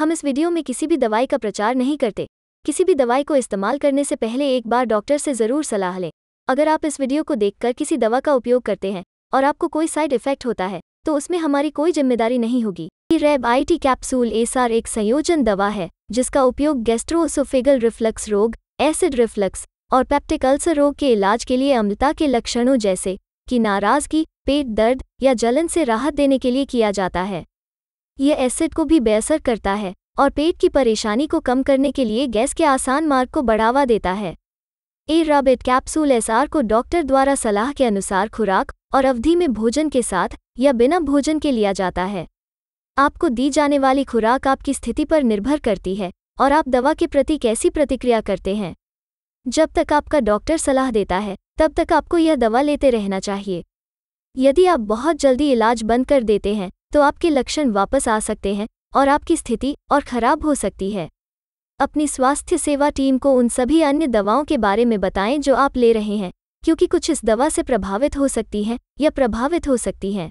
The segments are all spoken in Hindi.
हम इस वीडियो में किसी भी दवाई का प्रचार नहीं करते किसी भी दवाई को इस्तेमाल करने से पहले एक बार डॉक्टर से ज़रूर सलाह लें अगर आप इस वीडियो को देखकर किसी दवा का उपयोग करते हैं और आपको कोई साइड इफेक्ट होता है तो उसमें हमारी कोई जिम्मेदारी नहीं होगी रेब आईटी कैप्सूल एसआर एक संयोजन दवा है जिसका उपयोग गैस्ट्रोसोफेगल रिफ्लक्स रोग एसिड रिफ्लक्स और पैप्टिक अल्सर रोग के इलाज के लिए अम्लता के लक्षणों जैसे कि नाराजगी पेट दर्द या जलन से राहत देने के लिए किया जाता है यह एसिड को भी बेअसर करता है और पेट की परेशानी को कम करने के लिए गैस के आसान मार्ग को बढ़ावा देता है ए रॉबिट कैप्सूल एसआर को डॉक्टर द्वारा सलाह के अनुसार खुराक और अवधि में भोजन के साथ या बिना भोजन के लिया जाता है आपको दी जाने वाली खुराक आपकी स्थिति पर निर्भर करती है और आप दवा के प्रति कैसी प्रतिक्रिया करते हैं जब तक आपका डॉक्टर सलाह देता है तब तक आपको यह दवा लेते रहना चाहिए यदि आप बहुत जल्दी इलाज बंद कर देते हैं तो आपके लक्षण वापस आ सकते हैं और आपकी स्थिति और खराब हो सकती है अपनी स्वास्थ्य सेवा टीम को उन सभी अन्य दवाओं के बारे में बताएं जो आप ले रहे हैं क्योंकि कुछ इस दवा से प्रभावित हो सकती हैं या प्रभावित हो सकती हैं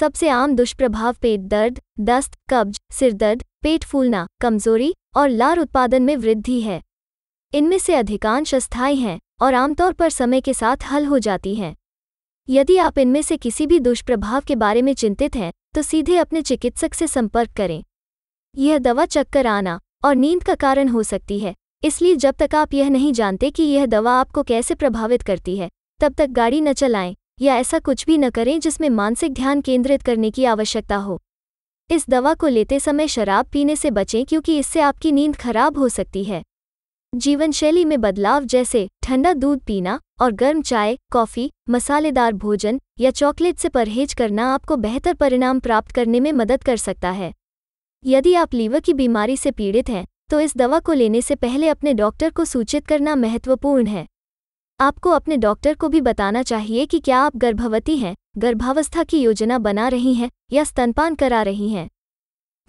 सबसे आम दुष्प्रभाव पेट दर्द दस्त कब्ज सिरदर्द पेट फूलना कमजोरी और लार उत्पादन में वृद्धि है इनमें से अधिकांश अस्थायी हैं और आमतौर पर समय के साथ हल हो जाती हैं यदि आप इनमें से किसी भी दुष्प्रभाव के बारे में चिंतित हैं तो सीधे अपने चिकित्सक से संपर्क करें यह दवा चक्कर आना और नींद का कारण हो सकती है इसलिए जब तक आप यह नहीं जानते कि यह दवा आपको कैसे प्रभावित करती है तब तक गाड़ी न चलाएं या ऐसा कुछ भी न करें जिसमें मानसिक ध्यान केंद्रित करने की आवश्यकता हो इस दवा को लेते समय शराब पीने से बचें क्योंकि इससे आपकी नींद खराब हो सकती है जीवनशैली में बदलाव जैसे ठंडा दूध पीना और गर्म चाय कॉफ़ी मसालेदार भोजन या चॉकलेट से परहेज करना आपको बेहतर परिणाम प्राप्त करने में मदद कर सकता है यदि आप लीवर की बीमारी से पीड़ित हैं तो इस दवा को लेने से पहले अपने डॉक्टर को सूचित करना महत्वपूर्ण है आपको अपने डॉक्टर को भी बताना चाहिए कि क्या आप गर्भवती हैं गर्भावस्था की योजना बना रही हैं या स्तनपान करा रही हैं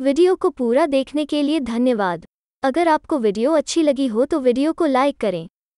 वीडियो को पूरा देखने के लिए धन्यवाद अगर आपको वीडियो अच्छी लगी हो तो वीडियो को लाइक करें